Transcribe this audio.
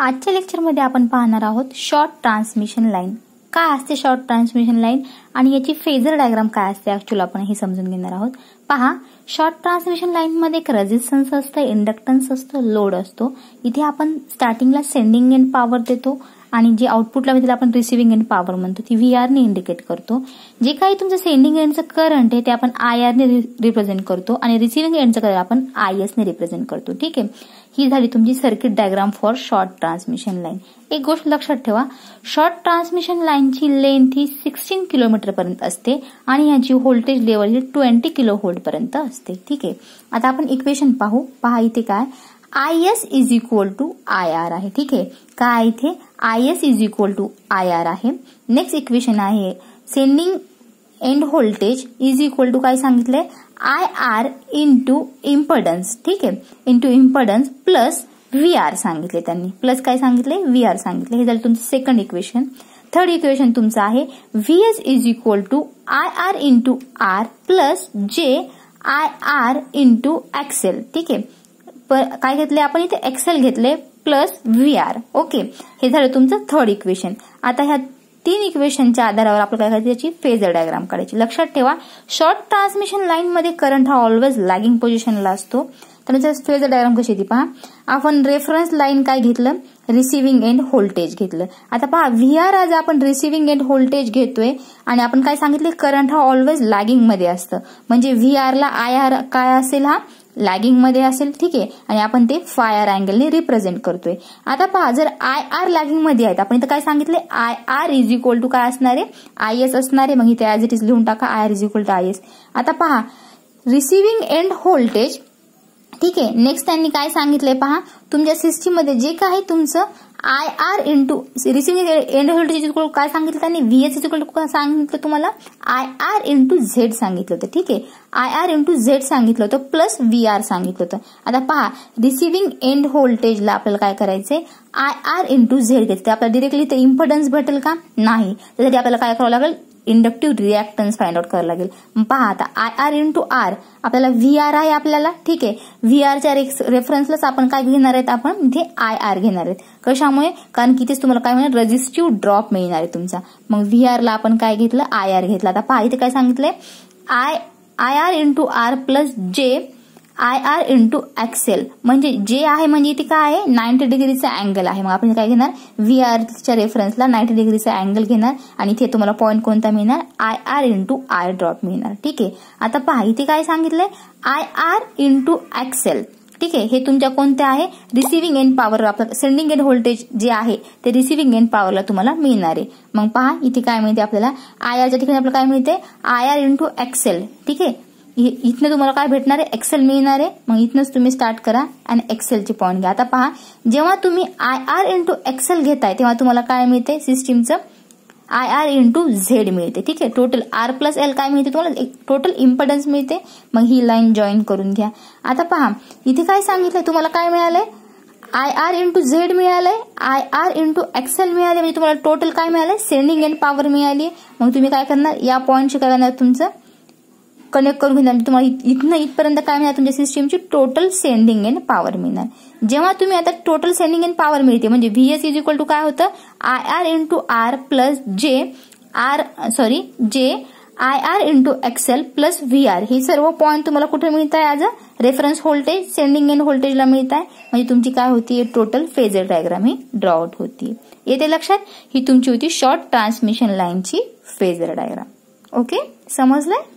आजच्या लेक्चरमध्ये आपण पाहणार आहोत शॉर्ट ट्रान्समिशन लाईन काय असते शॉर्ट ट्रान्समिशन लाईन आणि याची फेजर डायग्राम काय असते ऍक्च्युअल आपण हे समजून घेणार आहोत पहा शॉर्ट ट्रान्समिशन लाईनमध्ये एक रेजिस्टन्स असतं इंडक्टन्स असतं लोड असतो इथे आपण स्टार्टिंगला सेंडिंग एंड पॉवर देतो आणि जे आउटपुटला म्हणजे त्याला आपण रिसिव्हिंग एंड पॉवर म्हणतो ती व्ही आरने इंडिकेट करतो जे काही तुमचं सेंडिंग एंडचं करंट आहे ते आपण आय आरने रिप्रेझेंट करतो आणि रिसिव्हिंग एंडचं करंट आपण आय एसने रिप्रेझेंट करतो ठीक आहे ही झाली तुमची circuit diagram for short transmission line एक गोष्ट लक्षात ठेवा शॉर्ट ट्रान्समिशन लाईनची लेंथ ही सिक्स्टीन किलोमीटर पर्यंत असते आणि याची व्होल्टेज लेवल ही ट्वेंटी किलो होल्ड पर्यंत असते ठीक आहे आता आपण इक्वेशन पाहू पहा इथे काय I S is equal to I R आहे ठीक आहे काय इथे I S is equal to I R आहे नेक्स्ट इक्वेशन आहे sending end voltage is equal to काय सांगितलंय आय आर इंटू इम्पर्डन्स ठीक आहे into impedance plus V R सांगितले त्यांनी प्लस काय सांगितले व्ही आर सांगितले हे झालं तुमचं सेकंड इक्वेशन थर्ड इक्वेशन तुमचं आहे V S is equal to I R into R plus J I R into XL ठीक आहे काय घेतले आपण इथे एक्सेल घेतले प्लस व्ही आर ओके हे झालं तुमचं थर्ड इक्वेशन आता ह्या तीन इक्वेशनच्या आधारावर आपण काय करायची त्याची फेजर डायग्राम काढायची लक्षात ठेवा शॉर्ट ट्रान्समिशन लाईन मध्ये करंट हा ऑलवेज लॅगिंग पोझिशनला असतो तर फेजर डायग्राम कशी होती पहा आपण रेफरन्स लाईन काय घेतलं रिसिव्हिंग एंड व्होल्टेज घेतलं आता पहा व्ही आर आज आपण रिसिव्हिंग एंड व्होल्टेज घेतोय आणि आपण काय सांगितले करंट हा ऑलवेज लॅगिंग मध्ये असतं म्हणजे व्ही आरला आय आर काय असेल हा लॅगिंग मध्ये असेल ठीक आहे आणि आपण ते फायर अँगलने रिप्रेझेंट करतोय आता पहा जर आय आर लॅगिंग मध्ये आहेत आपण इथं काय सांगितलंय आय आर इज टू काय असणार आहे आय एस असणार आहे मग इथे ॲज इट इज लिहून टाका I R is equal to I S आता पहा रिसिव्हिंग एंड व्होल्टेज ठीक आहे नेक्स्ट त्यांनी काय सांगितलंय पहा तुमच्या सिस्टीममध्ये जे काही तुमचं I R into receiving end voltage काय सांगितलं त्यांनी व्हीएस सांगितलं तुम्हाला आय आर इंटू झेड सांगितलं होतं ठीक आहे आय आर इंटू झेड सांगितलं होतं प्लस व्ही आर सांगितलं होतं आता पहा रिसिव्हिंग एंड व्होल्टेजला आपल्याला काय करायचंय आय आर इंटू झेड घेतलं आपल्याला डिरेक्टली ते इम्पॉर्टन्स भेटेल का नाही त्यासाठी आपल्याला काय करावं लागेल इंडक्टिव्ह रिॲक्टन्स फाइंड आउट करावं लागेल पहा आता I R into R आपल्याला व्ही आर आहे आपल्याला ठीक आहे व्ही आरच्या रेफरन्सलाच आपण काय घेणार आहेत आपण इथे आय आर घेणार आहेत कशामुळे कारण की तेच तुम्हाला काय म्हणणार रजिस्टिव्ह ड्रॉप मिळणार आहे तुमचा मग व्ही आरला आपण काय घेतलं आय आर घेतलं आता पहा इथे काय सांगितलंय I I R to R plus J I R into XL म्हणजे जे आहे म्हणजे इथे काय आहे नाईन्टी डिग्रीचा अँगल आहे मग आपण काय घेणार व्ही आरच्या रेफरन्सला नाईन्टी डिग्रीचा अँगल घेणार आणि इथे तुम्हाला पॉईंट कोणता मिळणार I R into I drop मिळणार ठीक आहे आता पहा इथे काय सांगितलंय आय आर इंटू एक्सेल ठीक आहे हे तुमच्या कोणत्या आहे receiving end power sending end voltage जे आहे ते रिसिव्हिंग एंड पॉवरला तुम्हाला मिळणार आहे मग पहा इथे काय मिळते आपल्याला आय आरच्या ठिकाणी आपल्याला काय मिळते आय आर इंटू एक्सेल ठीक आहे इथनं तुम्हाला काय भेटणार आहे एक्सेल मिळणार आहे मग इथनंच तुम्ही स्टार्ट करा आणि ची पॉईंट घ्या आता पहा जेव्हा तुम्ही आय आर इंटू एक्सेल घेताय तेव्हा तुम्हाला काय मिळते सिस्टीमचं आय आर इंटू झेड मिळते ठीक आहे टोटल आर प्लस एल काय मिळते तुम्हाला एक टोटल इम्पॉर्टन्स मिळते मग ही लाईन जॉईन करून घ्या आता पहा इथे काय सांगितलंय तुम्हाला काय मिळालंय आय आर इंटू झेड मिळालंय आय आर इंटू एक्सेल मिळाले म्हणजे तुम्हाला टोटल काय मिळालंय सेंडिंग एंड पॉवर मिळाली मग तुम्ही काय करणार या पॉईंटशी करणार तुमचं कनेक्ट करून घेणार म्हणजे तुम्हाला इथनं इथपर्यंत काय मिळणार तुमच्या सिस्टीमची टोटल सेंडिंग एन पॉवर मिळणार जेव्हा तुम्ही आता टोटल सेंडिंग एन पॉवर मिळते म्हणजे एस इज इक्वल टू काय होतं I R into R plus J R sorry J I R into XL plus V R हे सर्व पॉईंट तुम्हाला कुठे मिळत आहे as a reference voltage sending end व्होल्टेजला मिळत आहे म्हणजे तुमची काय होती टोटल फेजर डायग्राम ही ड्रॉआउट होती येते लक्षात ही तुमची होती शॉर्ट ट्रान्समिशन लाईनची फेजर डायग्राम ओके समजलंय